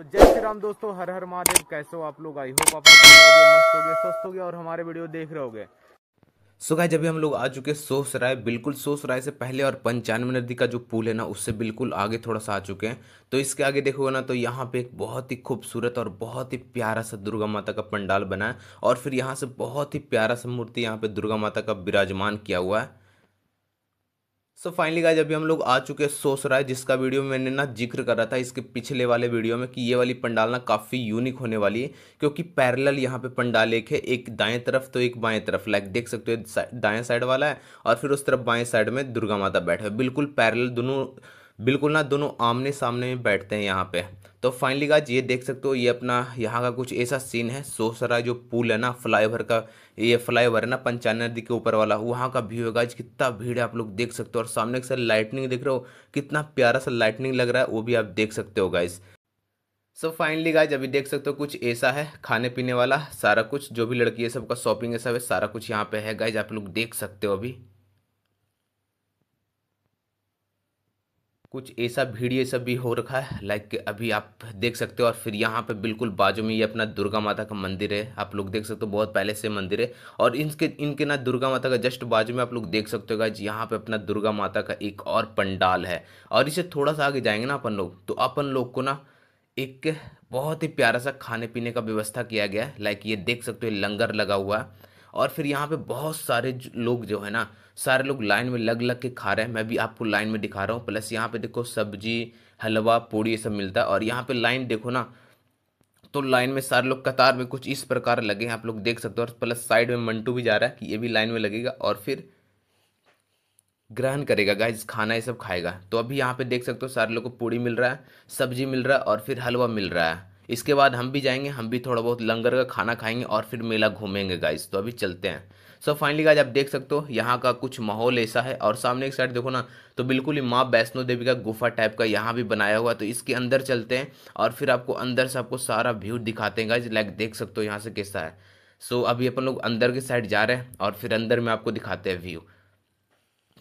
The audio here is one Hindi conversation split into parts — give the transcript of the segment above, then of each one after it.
तो जय श्री राम दोस्तों हर हर महादेव कैसे हो आप लोग आई होप आप मस्त हो गए स्वस्थ हो और हमारे वीडियो देख रहे होगे सो गाइज अभी हम लोग आ चुके हैं सोसराय बिल्कुल सोसराय से पहले और पंचानवे नदी का जो पुल है ना उससे बिल्कुल आगे थोड़ा सा आ चुके हैं तो इसके आगे देखोगे ना तो यहाँ पे एक बहुत ही खूबसूरत और बहुत ही प्यारा सा दुर्गा माता का पंडाल बना है और फिर यहाँ से बहुत ही प्यारा सा मूर्ति यहाँ पे दुर्गा माता का विराजमान किया हुआ है सो फाइनली गाइज अभी हम लोग आ चुके हैं सोसराय जिसका वीडियो मैंने ना जिक्र करा था इसके पिछले वाले वीडियो में कि ये वाली पंडाल ना काफ़ी यूनिक होने वाली है क्योंकि पैरेलल यहाँ पे पंडाल एक है एक दाएं तरफ तो एक बाएं तरफ लाइक देख सकते हो दाएं साइड वाला है और फिर उस तरफ बाएं साइड में दुर्गा माता बैठे बिल्कुल पैरल दोनों बिल्कुल ना दोनों आमने सामने में बैठते हैं यहाँ पे तो फाइनली गाज ये देख सकते हो ये अपना यहाँ का कुछ ऐसा सीन है सोसरा जो पुल है ना फ्लाईओवर का ये फ्लाईओवर है ना पंचानन नदी के ऊपर वाला वहाँ का व्यू है गाज कितना भीड़ है आप लोग देख सकते हो और सामने के साथ लाइटनिंग देख रहे हो कितना प्यारा सा लाइटनिंग लग रहा है वो भी आप देख सकते हो गाइज़ सो फाइनली गाइज अभी देख सकते हो कुछ ऐसा है खाने पीने वाला सारा कुछ जो भी लड़की है सबका शॉपिंग है सब है सारा कुछ यहाँ पे है गाइज आप लोग देख सकते हो अभी कुछ ऐसा भीड़ सब भी हो रखा है लाइक अभी आप देख सकते हो और फिर यहाँ पे बिल्कुल बाजू में ये अपना दुर्गा माता का मंदिर है आप लोग देख सकते हो बहुत पहले से मंदिर है और इनके इनके ना दुर्गा माता का जस्ट बाजू में आप लोग देख सकते हो यहाँ पे अपना दुर्गा माता का एक और पंडाल है और इसे थोड़ा सा आगे जाएंगे ना अपन लोग तो अपन लोग को ना एक बहुत ही प्यारा सा खाने पीने का व्यवस्था किया गया है लाइक ये देख सकते हो लंगर लगा हुआ है और फिर यहाँ पे बहुत सारे लोग जो है ना सारे लोग लाइन में लग लग के खा रहे हैं मैं भी आपको लाइन में दिखा रहा हूँ प्लस यहाँ पे देखो सब्जी हलवा पूड़ी ये सब मिलता है और यहाँ पे लाइन देखो ना तो लाइन में सारे लोग कतार में कुछ इस प्रकार लगे हैं आप लोग देख सकते हो और प्लस साइड में मंटू भी जा रहा है कि ये भी लाइन में लगेगा और फिर ग्रहण करेगा गाइज खाना ये सब खाएगा तो अभी यहाँ पे देख सकते हो सारे लोग को पूड़ी मिल रहा है सब्जी मिल रहा है और फिर हलवा मिल रहा है इसके बाद हम भी जाएंगे हम भी थोड़ा बहुत लंगर का खाना खाएंगे और फिर मेला घूमेंगे गाइस तो अभी चलते हैं सो फाइनली गाइज आप देख सकते हो यहाँ का कुछ माहौल ऐसा है और सामने एक साइड देखो ना तो बिल्कुल ही माँ वैष्णो देवी का गुफा टाइप का यहाँ भी बनाया हुआ है तो इसके अंदर चलते हैं और फिर आपको अंदर से आपको सारा व्यू दिखाते हैं गाइज लाइक देख सकते हो यहाँ से कैसा है सो अभी अपन लोग अंदर के साइड जा रहे हैं और फिर अंदर में आपको दिखाते हैं व्यू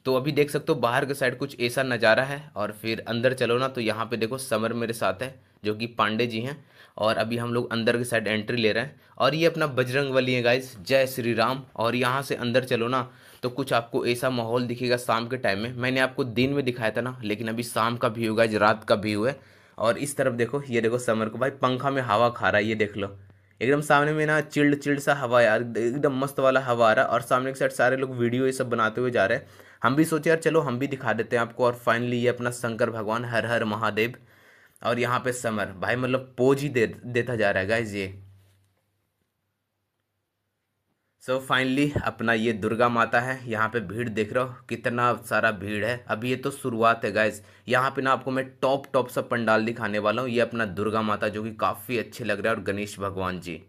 तो अभी देख सकते हो बाहर के साइड कुछ ऐसा नज़ारा है और फिर अंदर चलो ना तो यहाँ पे देखो समर मेरे साथ है जो कि पांडे जी हैं और अभी हम लोग अंदर के साइड एंट्री ले रहे हैं और ये अपना बजरंग वाली है गाइज जय श्री राम और यहाँ से अंदर चलो ना तो कुछ आपको ऐसा माहौल दिखेगा शाम के टाइम में मैंने आपको दिन में दिखाया था ना लेकिन अभी शाम का व्यू गाइज रात का व्यू है और इस तरफ देखो ये देखो समर को भाई पंखा में हवा खा रहा है ये देख लो एकदम सामने में ना चिल्ड चिल्ड सा हवा यार एकदम मस्त वाला हवा आ रहा है और सामने के साइड सारे लोग वीडियो ये सब बनाते हुए जा रहे हैं हम भी सोचे यार चलो हम भी दिखा देते हैं आपको और फाइनली ये अपना शंकर भगवान हर हर महादेव और यहाँ पे समर भाई मतलब पोज ही दे देता जा रहा है गाइज ये सो so फाइनली अपना ये दुर्गा माता है यहाँ पे भीड़ देख रहे हो कितना सारा भीड़ है अभी ये तो शुरुआत है गाइज यहाँ पे ना आपको मैं टॉप टॉप सब पंडाल दिखाने वाला हूँ ये अपना दुर्गा माता जो कि काफ़ी अच्छे लग रहा है और गणेश भगवान ji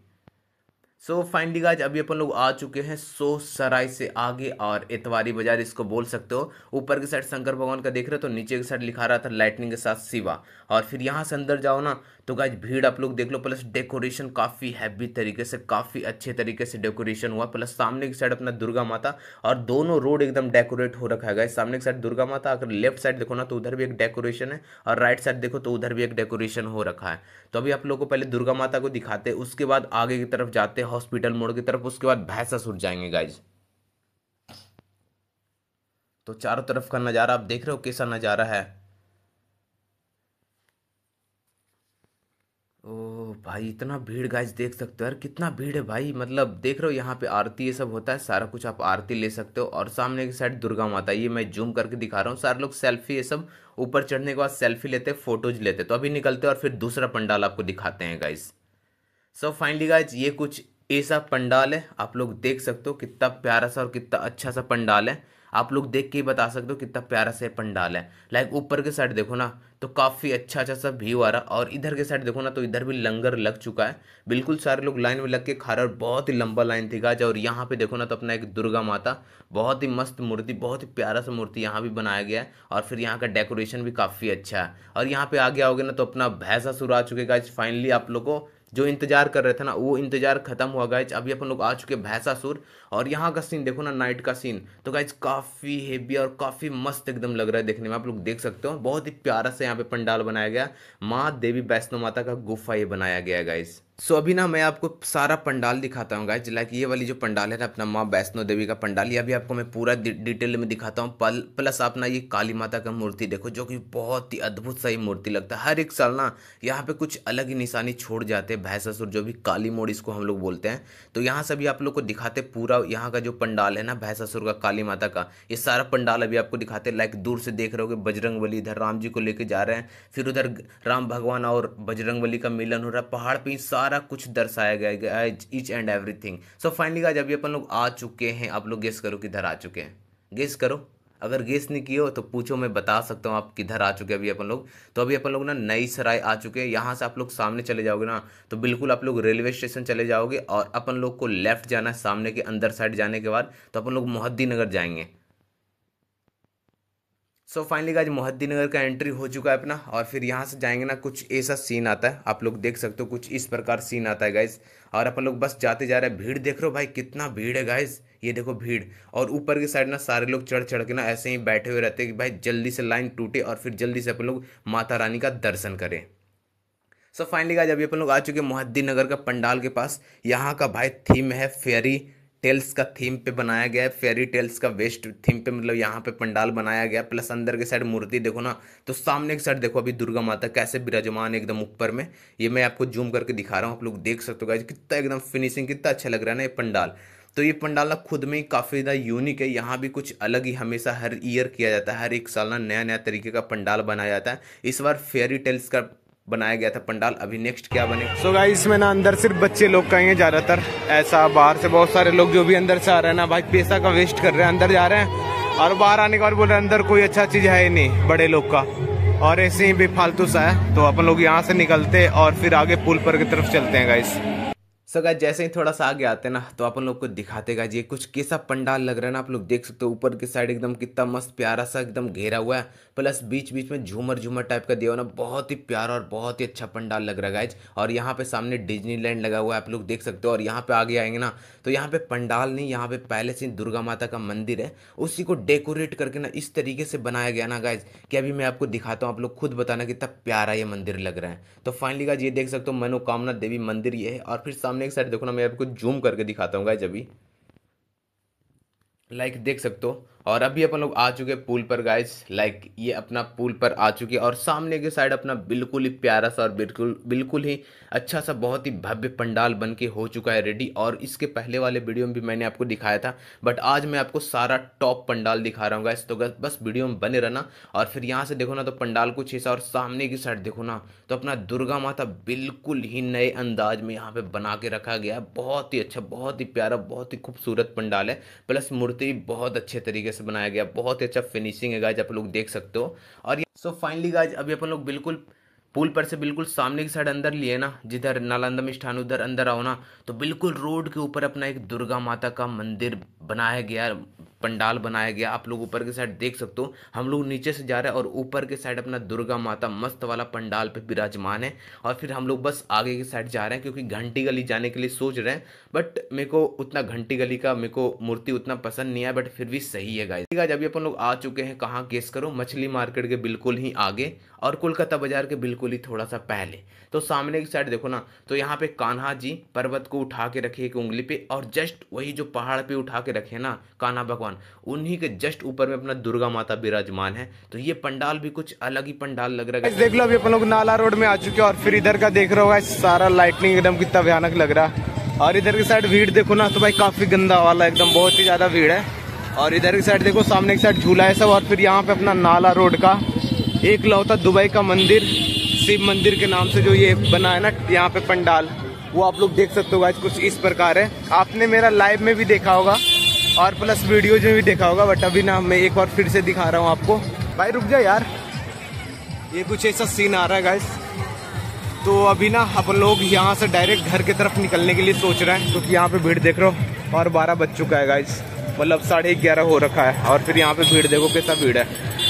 so so, finally guys अभी अपन लोग आ चुके हैं सो सराय से आगे और इतवारी बाजार इसको बोल सकते हो ऊपर की साइड शंकर भगवान का देख रहे हो तो नीचे की साइड लिखा रहा था लाइटनिंग के साथ शिवा और फिर यहाँ से अंदर जाओ ना तो गाइज भीड़ आप लोग देख लो प्लस डेकोरेशन काफ़ी हैवी तरीके से काफ़ी अच्छे तरीके से डेकोरेशन हुआ प्लस सामने की साइड अपना दुर्गा माता और दोनों रोड एकदम डेकोरेट हो रखा है गाइज सामने की साइड दुर्गा माता अगर लेफ्ट साइड देखो ना तो उधर भी एक डेकोरेशन है और राइट साइड देखो तो उधर भी एक डेकोरेशन हो रखा है तो अभी आप लोग को पहले दुर्गा माता को दिखाते उसके बाद आगे की तरफ जाते हॉस्पिटल मोड़ की तरफ उसके बाद भैंसा सुट जाएंगे गाइज तो चारों तरफ का नज़ारा आप देख रहे हो कैसा नज़ारा है ओ भाई इतना भीड़ गाइज देख सकते हो यार कितना भीड़ है भाई मतलब देख रहे हो यहाँ पे आरती ये सब होता है सारा कुछ आप आरती ले सकते हो और सामने की साइड दुर्गा माता ये मैं जूम करके दिखा रहा हूँ सारे लोग सेल्फी ये सब ऊपर चढ़ने के बाद सेल्फी लेते फोटोज लेते तो अभी निकलते हैं और फिर दूसरा पंडाल आपको दिखाते हैं गाइज़ सो फाइनली गाइज ये कुछ ऐसा पंडाल है आप लोग देख सकते हो कितना प्यारा सा और कितना अच्छा सा पंडाल है आप लोग देख के ही बता सकते हो कितना प्यारा सा पंडाल है लाइक ऊपर के साइड देखो ना तो काफ़ी अच्छा अच्छा सा व्यू आ रहा और इधर के साइड देखो ना तो इधर भी लंगर लग चुका है बिल्कुल सारे लोग लाइन में लग के खा रहे और बहुत ही लंबा लाइन थी गाज और यहाँ पे देखो ना तो अपना एक दुर्गा माता बहुत ही मस्त मूर्ति बहुत ही प्यारा सा मूर्ति यहाँ भी बनाया गया है और फिर यहाँ का डेकोरेशन भी काफ़ी अच्छा है और यहाँ पे आगे आओगे ना तो अपना भैंसा शुरू आ चुके गाज फाइनली आप लोग को जो इंतजार कर रहे थे ना वो इंतजार खत्म हुआ गाइज अभी अपन लोग आ चुके भैंसासुर और यहाँ का सीन देखो ना नाइट का सीन तो गाइज काफ़ी हेवी और काफ़ी मस्त एकदम लग रहा है देखने में आप लोग देख सकते हो बहुत ही प्यारा से यहाँ पे पंडाल बनाया गया माँ देवी वैष्णो माता का गुफा ये बनाया गया गाइज़ सो अभी ना मैं आपको सारा पंडाल दिखाता हूँ गाइज लाइक ये वाली जो पंडाल है ना अपना माँ वैष्णो देवी का पंडाल ये अभी आपको मैं पूरा डिटेल में दिखाता हूँ पल प्लस आप ना ये काली माता का मूर्ति देखो जो कि बहुत ही अद्भुत सा ही मूर्ति लगता है हर एक साल ना यहाँ पे कुछ अलग ही निशानी छोड़ जाते हैं भैंसासुर जो भी काली मोड़ इसको हम लोग बोलते हैं तो यहाँ से भी आप लोग को दिखाते पूरा यहाँ का जो पंडाल है ना भैंसासुर का काली माता का ये सारा पंडाल अभी आपको दिखाते लाइक दूर से देख रहे हो बजरंग बली इधर राम जी को लेके जा रहे हैं फिर उधर राम भगवान और बजरंग बली का मिलन हो रहा है पहाड़ पे सारा सारा कुछ दर्शाया गया है each and everything so finally आज अभी अपन लोग आ चुके हैं आप लोग गेस करो किधर आ चुके हैं गेस करो अगर गेस नहीं किए हो तो पूछो मैं बता सकता हूँ आप किधर आ चुके हैं अभी अपन लोग तो अभी अपन लोग ना नई सराय आ चुके हैं यहाँ से आप लोग सामने चले जाओगे ना तो बिल्कुल आप लोग रेलवे स्टेशन चले जाओगे और अपन लोग को लेफ्ट जाना है सामने के अंदर साइड जाने के बाद तो अपन लोग मोहद्दी नगर जाएंगे सो फाइनली गाज मोहद्दी नगर का एंट्री हो चुका है अपना और फिर यहाँ से जाएंगे ना कुछ ऐसा सीन आता है आप लोग देख सकते हो कुछ इस प्रकार सीन आता है गाइज और अपन लोग बस जाते जा रहे हैं भीड़ देख रहे हो भाई कितना भीड़ है गाइज ये देखो भीड़ और ऊपर की साइड ना सारे लोग चढ़ चढ़ के ना ऐसे ही बैठे हुए रहते हैं कि भाई जल्दी से लाइन टूटे और फिर जल्दी से अपन लोग माता रानी का दर्शन करें सो फाइनली आज अभी अपन लोग आ चुके मोहद्दी नगर का पंडाल के पास यहाँ का भाई थीम है फेरी टेल्स का थीम पे बनाया गया है फेरी टेल्स का वेस्ट थीम पे मतलब यहाँ पे पंडाल बनाया गया प्लस अंदर के साइड मूर्ति देखो ना तो सामने की साइड देखो अभी दुर्गा माता कैसे विराजमान एकदम ऊपर में ये मैं आपको जूम करके दिखा रहा हूँ आप लोग देख सकते हो कितना एकदम फिनिशिंग कितना अच्छा लग रहा है ना ये पंडाल तो ये पंडाल ना खुद में ही काफ़ी ज़्यादा यूनिक है यहाँ भी कुछ अलग ही हमेशा हर ईयर किया जाता है हर एक साल ना नया नया तरीके का पंडाल बनाया जाता है इस बार फेरी टेल्स का बनाया गया था पंडाल अभी नेक्स्ट क्या बने सो so गाइस इसमें ना अंदर सिर्फ बच्चे लोग का ही है ज़्यादातर ऐसा बाहर से बहुत सारे लोग जो भी अंदर से आ रहे हैं ना भाई पैसा का वेस्ट कर रहे हैं अंदर जा रहे हैं और बाहर आने के बाद बोल रहे हैं अंदर कोई अच्छा चीज़ है ही नहीं बड़े लोग का और ऐसे ही भी फालतू सा है तो अपन लोग यहाँ से निकलते और फिर आगे पुल पर की तरफ चलते हैं गाइस सगा जैसे ही थोड़ा सा आगे आते हैं ना तो अपन लोग को दिखाते गाजी ये कुछ कैसा पंडाल लग रहा है ना आप लोग देख सकते हो ऊपर की साइड एकदम कितना मस्त प्यारा सा एकदम घेरा हुआ है प्लस बीच बीच में झूमर झूमर टाइप का दिया हुआ ना बहुत ही प्यारा और बहुत ही अच्छा पंडाल लग रहा है गाइज और यहाँ पे सामने लैंड लगा हुआ है आप लोग देख सकते हो और यहाँ पे आगे आएंगे ना तो यहाँ पे पंडाल नहीं यहाँ पे पहले से दुर्गा माता का मंदिर है उसी को डेकोरेट करके ना इस तरीके से बनाया गया ना गाइज कि अभी मैं आपको दिखाता हूँ आप लोग खुद बताना कितना प्यारा ये मंदिर लग रहा है तो फाइनली गाइज ये देख सकते हो मनोकामना देवी मंदिर ये है और फिर सामने सामने एक साइड देखो ना मैं आपको जूम करके दिखाता हूँ गाइज अभी लाइक देख सकते हो और अभी अपन लोग आ चुके हैं पुल पर गाइस लाइक ये अपना पुल पर आ चुके और सामने के साइड अपना बिल्कुल ही प्यारा सा और बिल्कुल बिल्कुल ही अच्छा सा बहुत ही भव्य पंडाल बन के हो चुका है रेडी और इसके पहले वाले वीडियो में भी मैंने आपको दिखाया था बट आज मैं आपको सारा टॉप पंडाल दिखा रहा हूँ गाइस तो बस वीडियो में बने रहना और फिर यहाँ से देखो ना तो पंडाल कुछ हिस्सा और सामने की साइड देखो ना तो अपना दुर्गा माता बिल्कुल ही नए अंदाज में यहाँ पर बना के रखा गया है बहुत ही अच्छा बहुत ही प्यारा बहुत ही खूबसूरत पंडाल है प्लस मूर्ति बहुत अच्छे तरीके तरीके से बनाया गया बहुत ही अच्छा फिनिशिंग है गाइज आप लोग देख सकते हो और सो फाइनली गाइज अभी अपन लोग बिल्कुल पुल पर से बिल्कुल सामने की साइड अंदर लिए ना जिधर नालंदा स्थान उधर अंदर आओ ना तो बिल्कुल रोड के ऊपर अपना एक दुर्गा माता का मंदिर बनाया गया पंडाल बनाया गया आप लोग ऊपर के साइड देख सकते हो हम लोग नीचे से जा रहे हैं और ऊपर के साइड अपना दुर्गा माता मस्त वाला पंडाल पे विराजमान है और फिर हम लोग बस आगे के साइड जा रहे हैं क्योंकि घंटी गली जाने के लिए सोच रहे हैं बट मेरे को उतना घंटी गली का मेरे को मूर्ति उतना पसंद नहीं आया बट फिर भी सही है गाय गाय अभी अपन लोग आ चुके हैं कहाँ केस करो मछली मार्केट के बिल्कुल ही आगे और कोलकाता बाजार के बिल्कुल ही थोड़ा सा पहले तो सामने की साइड देखो ना तो यहाँ पे कान्हा जी पर्वत को उठा के रखे एक उंगली पे और जस्ट वही जो पहाड़ पे उठा के रखे ना कान्हा भगवान भगवान उन्हीं के जस्ट ऊपर में अपना दुर्गा माता विराजमान है तो ये पंडाल भी कुछ अलग ही पंडाल लग रहा है देख लो अभी अपन लोग नाला रोड में आ चुके और फिर इधर का देख रहा होगा सारा लाइटनिंग एकदम कितना भयानक लग रहा और इधर की साइड भीड़ देखो ना तो भाई काफी गंदा वाला एकदम बहुत ही ज्यादा भीड़ है और इधर की साइड देखो सामने की साइड झूला है सब और फिर यहाँ पे अपना नाला रोड का एक लौता दुबई का मंदिर शिव मंदिर के नाम से जो ये बना है ना यहाँ पे पंडाल वो आप लोग देख सकते हो कुछ इस प्रकार है आपने मेरा लाइव में भी देखा होगा और प्लस वीडियोज में भी देखा होगा बट अभी ना मैं एक बार फिर से दिखा रहा हूँ आपको भाई रुक जा यार ये कुछ ऐसा सीन आ रहा है गाइस तो अभी ना अपन लोग यहाँ से डायरेक्ट घर की तरफ निकलने के लिए सोच रहे हैं क्योंकि तो यहाँ पे भीड़ देख रहे हो और बारह बज चुका है गाइस मतलब साढ़े ग्यारह हो रखा है और फिर यहाँ पे भीड़ देखो कैसा भीड़ है